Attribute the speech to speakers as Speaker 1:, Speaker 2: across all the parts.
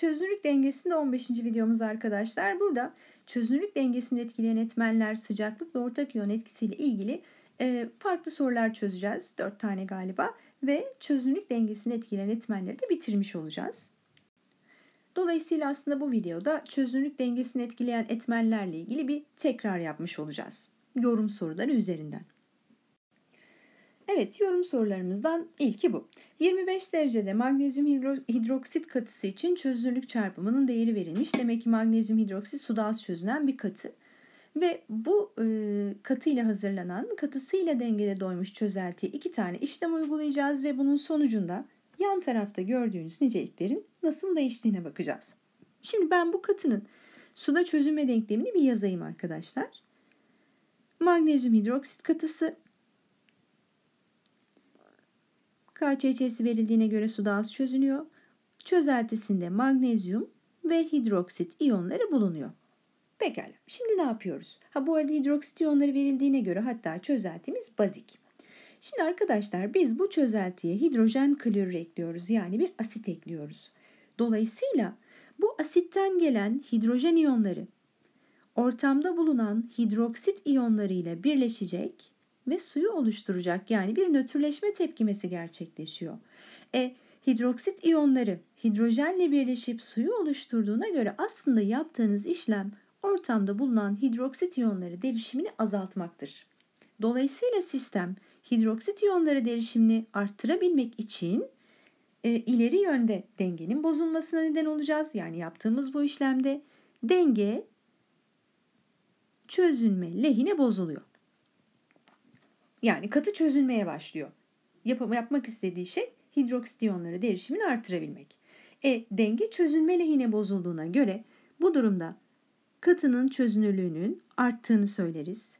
Speaker 1: Çözünürlük dengesinde 15. videomuz arkadaşlar. Burada çözünürlük dengesini etkileyen etmenler sıcaklık ve ortak iyon etkisiyle ilgili e, farklı sorular çözeceğiz. 4 tane galiba ve çözünürlük dengesini etkileyen etmenleri de bitirmiş olacağız. Dolayısıyla aslında bu videoda çözünürlük dengesini etkileyen etmenlerle ilgili bir tekrar yapmış olacağız. Yorum soruları üzerinden. Evet yorum sorularımızdan ilki bu. 25 derecede magnezyum hidroksit katısı için çözünürlük çarpımının değeri verilmiş. Demek ki magnezyum hidroksit suda az çözünen bir katı. Ve bu e, katı ile hazırlanan katısı ile dengede doymuş çözeltiye iki tane işlem uygulayacağız ve bunun sonucunda yan tarafta gördüğünüz niceliklerin nasıl değiştiğine bakacağız. Şimdi ben bu katının suda çözünme denklemini bir yazayım arkadaşlar. Magnezyum hidroksit katısı KÇC'si verildiğine göre suda az çözünüyor. Çözeltisinde magnezyum ve hidroksit iyonları bulunuyor. Pekala. Şimdi ne yapıyoruz? Ha bu arada hidroksit iyonları verildiğine göre hatta çözeltimiz bazik. Şimdi arkadaşlar biz bu çözeltiye hidrojen klorür ekliyoruz. Yani bir asit ekliyoruz. Dolayısıyla bu asitten gelen hidrojen iyonları ortamda bulunan hidroksit iyonları ile birleşecek ve suyu oluşturacak yani bir nötrleşme tepkimesi gerçekleşiyor. E, hidroksit iyonları hidrojenle birleşip suyu oluşturduğuna göre aslında yaptığınız işlem ortamda bulunan hidroksit iyonları derişimini azaltmaktır. Dolayısıyla sistem hidroksit iyonları derişimini arttırabilmek için e, ileri yönde dengenin bozulmasına neden olacağız. Yani yaptığımız bu işlemde denge çözünme lehine bozuluyor. Yani katı çözülmeye başlıyor. Yap yapmak istediği şey hidroksit iyonları derişimini artırabilmek. E denge çözünme lehine bozulduğuna göre bu durumda katının çözünürlüğünün arttığını söyleriz.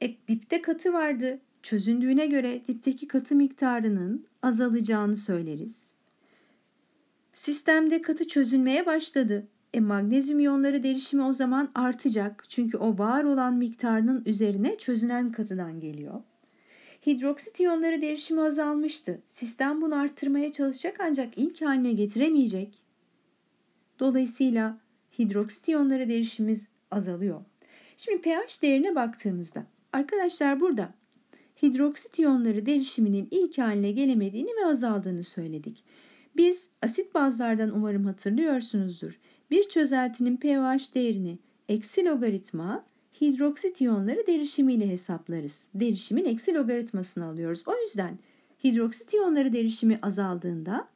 Speaker 1: E, dipte katı vardı. Çözündüğüne göre dipteki katı miktarının azalacağını söyleriz. Sistemde katı çözünmeye başladı. E, magnezyum iyonları derişimi o zaman artacak. Çünkü o var olan miktarının üzerine çözünen katıdan geliyor. Hidroksit iyonları derişimi azalmıştı. Sistem bunu arttırmaya çalışacak ancak ilk haline getiremeyecek. Dolayısıyla hidroksit iyonları derişimiz azalıyor. Şimdi pH değerine baktığımızda arkadaşlar burada hidroksit iyonları derişiminin ilk haline gelemediğini ve azaldığını söyledik. Biz asit bazlardan umarım hatırlıyorsunuzdur. Bir çözeltinin pH değerini eksi logaritma, hidroksit iyonları derişimiyle hesaplarız. Derişimin eksi logaritmasını alıyoruz. O yüzden hidroksit iyonları derişimi azaldığında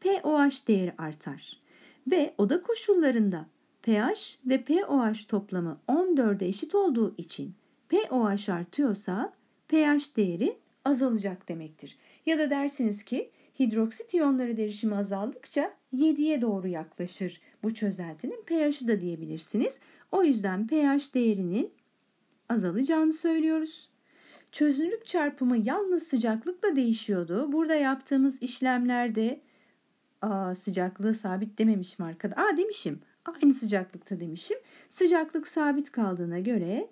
Speaker 1: pOH değeri artar. Ve oda koşullarında pH ve pOH toplamı 14'e eşit olduğu için pOH artıyorsa pH değeri azalacak demektir. Ya da dersiniz ki hidroksit iyonları derişimi azaldıkça 7'ye doğru yaklaşır bu çözeltinin pH'i da diyebilirsiniz. O yüzden pH değerinin azalacağını söylüyoruz. Çözünürlük çarpımı yalnız sıcaklıkla değişiyordu. Burada yaptığımız işlemlerde aa, sıcaklığı sabit dememişim arkada. Aa demişim. Aynı sıcaklıkta demişim. Sıcaklık sabit kaldığına göre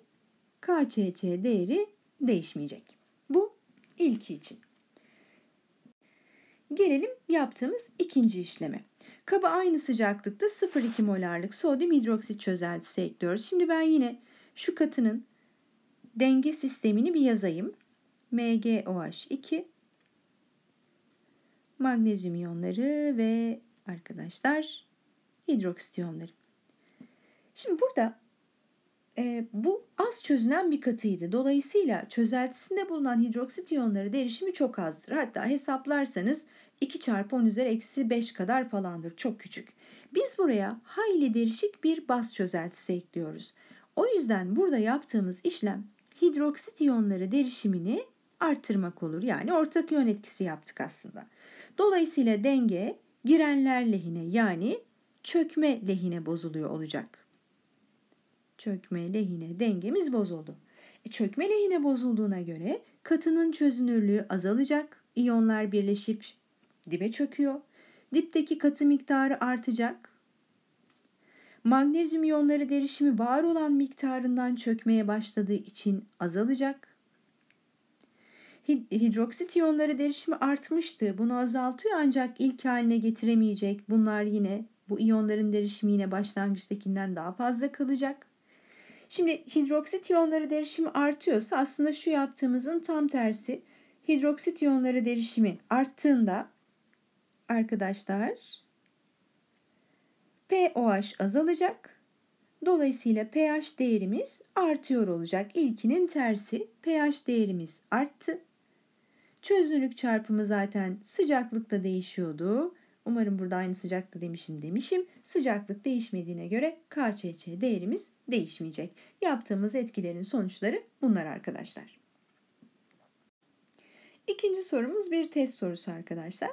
Speaker 1: KÇC değeri değişmeyecek. Bu ilki için. Gelelim yaptığımız ikinci işleme. Kaba aynı sıcaklıkta 0,2 molarlık sodyum hidroksit çözeltisi ekliyoruz. Şimdi ben yine şu katının denge sistemini bir yazayım. MgOH2 magnezyum iyonları ve arkadaşlar hidroksit iyonları. Şimdi burada e, bu az çözünen bir katıydı. Dolayısıyla çözeltisinde bulunan hidroksit iyonları derişimi çok azdır. Hatta hesaplarsanız 2 çarpı 10 üzeri eksi 5 kadar falandır. Çok küçük. Biz buraya hayli değişik bir baz çözeltisi ekliyoruz. O yüzden burada yaptığımız işlem hidroksit iyonları derişimini arttırmak olur. Yani ortak iyon etkisi yaptık aslında. Dolayısıyla denge girenler lehine yani çökme lehine bozuluyor olacak. Çökme lehine dengemiz bozuldu. E, çökme lehine bozulduğuna göre katının çözünürlüğü azalacak. İyonlar birleşip dibe çöküyor. Dipteki katı miktarı artacak. Magnezyum iyonları derişimi var olan miktarından çökmeye başladığı için azalacak. Hidroksit iyonları derişimi artmıştı. Bunu azaltıyor ancak ilk haline getiremeyecek. Bunlar yine bu iyonların derişimi yine başlangıçtakinden daha fazla kalacak. Şimdi hidroksit iyonları derişimi artıyorsa aslında şu yaptığımızın tam tersi. Hidroksit iyonları derişimi arttığında arkadaşlar pOH azalacak. Dolayısıyla pH değerimiz artıyor olacak. İlkinin tersi pH değerimiz arttı. Çözünürlük çarpımı zaten sıcaklıkta değişiyordu. Umarım burada aynı sıcaklıkta demişim demişim. Sıcaklık değişmediğine göre KÇC değerimiz değişmeyecek. Yaptığımız etkilerin sonuçları bunlar arkadaşlar. İkinci sorumuz bir test sorusu arkadaşlar.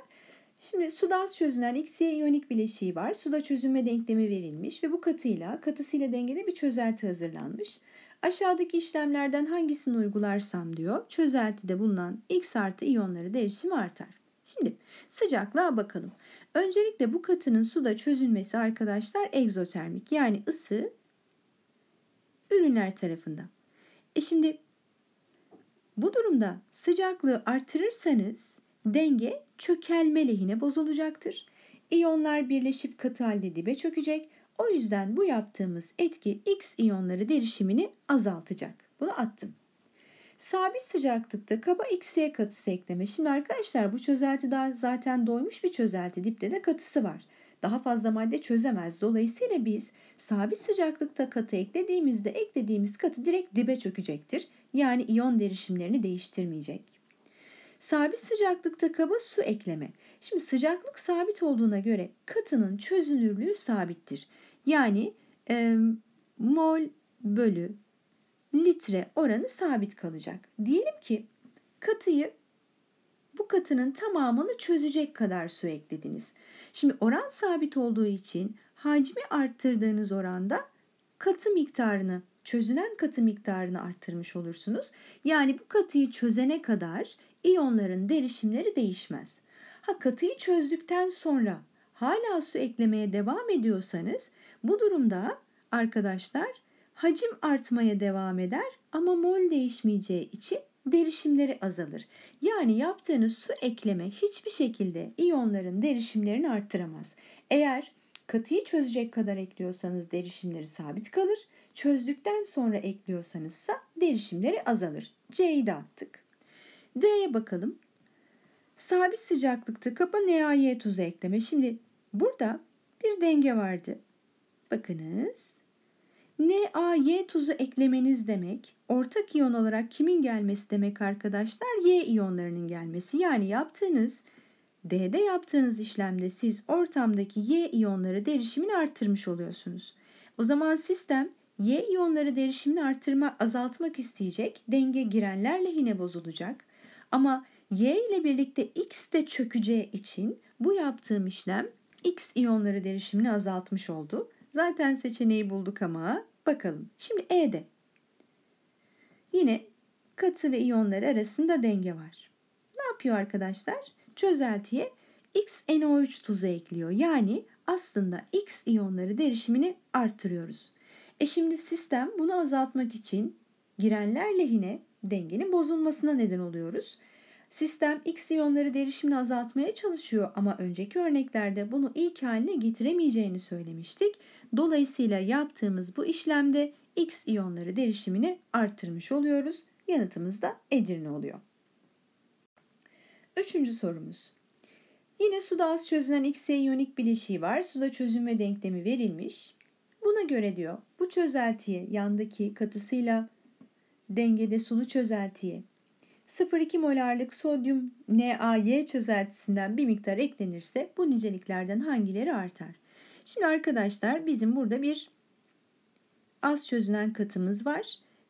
Speaker 1: Şimdi suda az çözünen Xy iyonik bileşiği var. Suda çözünme denklemi verilmiş ve bu katıyla katısıyla dengede bir çözelti hazırlanmış. Aşağıdaki işlemlerden hangisini uygularsam diyor. Çözeltide bulunan X artı iyonları derişimi artar. Şimdi sıcaklığa bakalım. Öncelikle bu katının suda çözünmesi arkadaşlar egzotermik yani ısı ürünler tarafında. E şimdi bu durumda sıcaklığı artırırsanız Denge çökelme lehine bozulacaktır. İyonlar birleşip katı halde dibe çökecek. O yüzden bu yaptığımız etki X iyonları derişimini azaltacak. Bunu attım. Sabit sıcaklıkta kaba X'ye katısı ekleme. Şimdi arkadaşlar bu çözelti daha zaten doymuş bir çözelti. Dipte de katısı var. Daha fazla madde çözemez. Dolayısıyla biz sabit sıcaklıkta katı eklediğimizde eklediğimiz katı direkt dibe çökecektir. Yani iyon derişimlerini değiştirmeyecek. Sabit sıcaklıkta kaba su ekleme. Şimdi sıcaklık sabit olduğuna göre katının çözünürlüğü sabittir. Yani e, mol bölü litre oranı sabit kalacak. Diyelim ki katıyı bu katının tamamını çözecek kadar su eklediniz. Şimdi oran sabit olduğu için hacmi arttırdığınız oranda katı miktarını, çözünen katı miktarını arttırmış olursunuz. Yani bu katıyı çözene kadar iyonların derişimleri değişmez. Ha katıyı çözdükten sonra hala su eklemeye devam ediyorsanız bu durumda arkadaşlar hacim artmaya devam eder ama mol değişmeyeceği için derişimleri azalır. Yani yaptığınız su ekleme hiçbir şekilde iyonların derişimlerini arttıramaz. Eğer katıyı çözecek kadar ekliyorsanız derişimleri sabit kalır. Çözdükten sonra ekliyorsanızsa derişimleri azalır. C'yi de attık. D'ye bakalım. Sabit sıcaklıkta kaba NaY tuzu ekleme. Şimdi burada bir denge vardı. Bakınız. NaY tuzu eklemeniz demek ortak iyon olarak kimin gelmesi demek arkadaşlar? Y iyonlarının gelmesi. Yani yaptığınız D'de yaptığınız işlemde siz ortamdaki Y iyonları derişimini arttırmış oluyorsunuz. O zaman sistem Y iyonları derişimini artırma, azaltmak isteyecek, denge girenler lehine bozulacak. Ama Y ile birlikte X de çökeceği için bu yaptığım işlem X iyonları derişimini azaltmış oldu. Zaten seçeneği bulduk ama bakalım. Şimdi E'de yine katı ve iyonlar arasında denge var. Ne yapıyor arkadaşlar? Çözeltiye X NO3 tuzu ekliyor. Yani aslında X iyonları derişimini arttırıyoruz. E şimdi sistem bunu azaltmak için girenler lehine dengenin bozulmasına neden oluyoruz. Sistem X iyonları derişimini azaltmaya çalışıyor ama önceki örneklerde bunu ilk haline getiremeyeceğini söylemiştik. Dolayısıyla yaptığımız bu işlemde X iyonları derişimini arttırmış oluyoruz. Yanıtımız da Edirne oluyor. Üçüncü sorumuz. Yine suda az çözünen X iyonik bileşiği var. Suda çözünme denklemi verilmiş. Buna göre diyor bu çözeltiyi yandaki katısıyla dengede sulu çözeltiye 0,2 molarlık sodyum NaY çözeltisinden bir miktar eklenirse bu niceliklerden hangileri artar? Şimdi arkadaşlar bizim burada bir az çözünen katımız var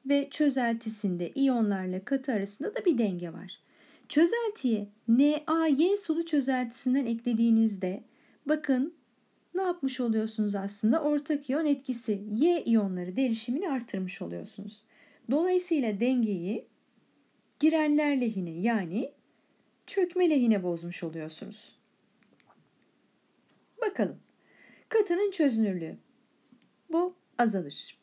Speaker 1: ve çözeltisinde iyonlarla katı arasında da bir denge var. Çözeltiye NaY sulu çözeltisinden eklediğinizde bakın ne yapmış oluyorsunuz aslında? Ortak iyon etkisi Y iyonları derişimini artırmış oluyorsunuz. Dolayısıyla dengeyi girenler lehine yani çökme lehine bozmuş oluyorsunuz. Bakalım. Katının çözünürlüğü. Bu azalır.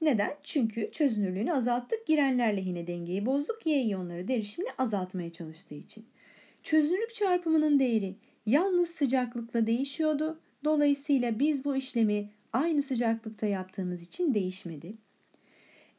Speaker 1: Neden? Çünkü çözünürlüğünü azalttık. Girenler lehine dengeyi bozduk. Y iyonları derişimini azaltmaya çalıştığı için. Çözünürlük çarpımının değeri yalnız sıcaklıkla değişiyordu. Dolayısıyla biz bu işlemi aynı sıcaklıkta yaptığımız için değişmedi.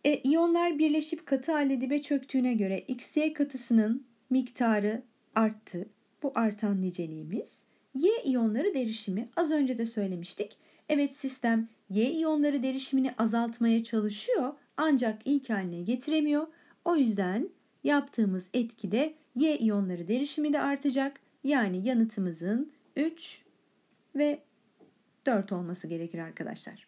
Speaker 1: E, iyonlar birleşip katı halde dibe çöktüğüne göre XY katısının miktarı arttı. Bu artan niceliğimiz. Y iyonları derişimi az önce de söylemiştik. Evet sistem Y iyonları derişimini azaltmaya çalışıyor ancak ilk haline getiremiyor. O yüzden yaptığımız etkide Y iyonları derişimi de artacak. Yani yanıtımızın 3 ve 4 olması gerekir arkadaşlar.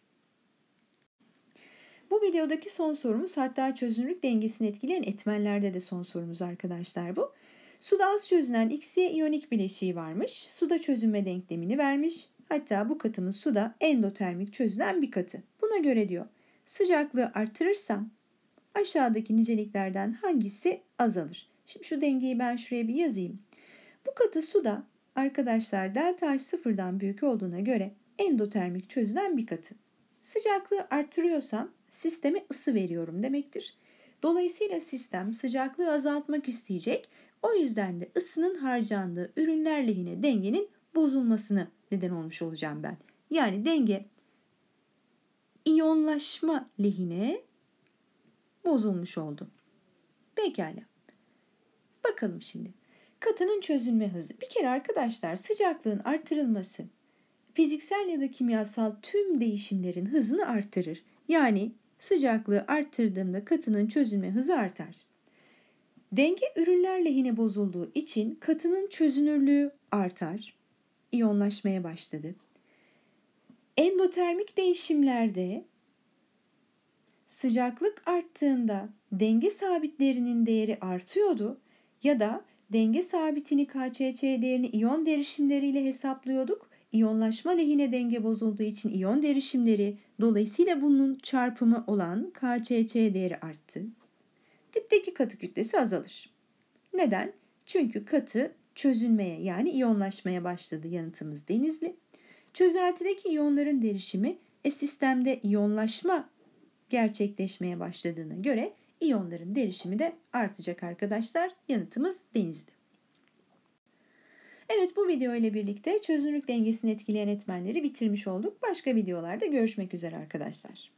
Speaker 1: Bu videodaki son sorumuz hatta çözünürlük dengesini etkileyen etmenlerde de son sorumuz arkadaşlar bu. Suda az çözünen X'ye iyonik bileşiği varmış. Suda çözünme denklemini vermiş. Hatta bu katımın suda endotermik çözünen bir katı. Buna göre diyor sıcaklığı artırırsam aşağıdaki niceliklerden hangisi azalır? Şimdi şu dengeyi ben şuraya bir yazayım. Bu katı suda Arkadaşlar delta H sıfırdan büyük olduğuna göre endotermik çözülen bir katı. Sıcaklığı artırıyorsam sisteme ısı veriyorum demektir. Dolayısıyla sistem sıcaklığı azaltmak isteyecek. O yüzden de ısının harcandığı ürünler lehine dengenin bozulmasını neden olmuş olacağım ben. Yani denge iyonlaşma lehine bozulmuş oldu. Pekala. Bakalım şimdi. Katının çözünme hızı. Bir kere arkadaşlar sıcaklığın artırılması fiziksel ya da kimyasal tüm değişimlerin hızını artırır. Yani sıcaklığı arttırdığımda katının çözünme hızı artar. Denge ürünler lehine bozulduğu için katının çözünürlüğü artar. İyonlaşmaya başladı. Endotermik değişimlerde sıcaklık arttığında denge sabitlerinin değeri artıyordu ya da Denge sabitini KÇÇ değerini iyon derişimleriyle hesaplıyorduk. İyonlaşma lehine denge bozulduğu için iyon derişimleri dolayısıyla bunun çarpımı olan KÇÇ değeri arttı. Dipteki katı kütlesi azalır. Neden? Çünkü katı çözünmeye yani iyonlaşmaya başladı yanıtımız denizli. Çözeltideki iyonların derişimi e sistemde iyonlaşma gerçekleşmeye başladığına göre İyonların derişimi de artacak arkadaşlar. Yanıtımız denizdi. Evet bu video ile birlikte çözünürlük dengesini etkileyen etmenleri bitirmiş olduk. Başka videolarda görüşmek üzere arkadaşlar.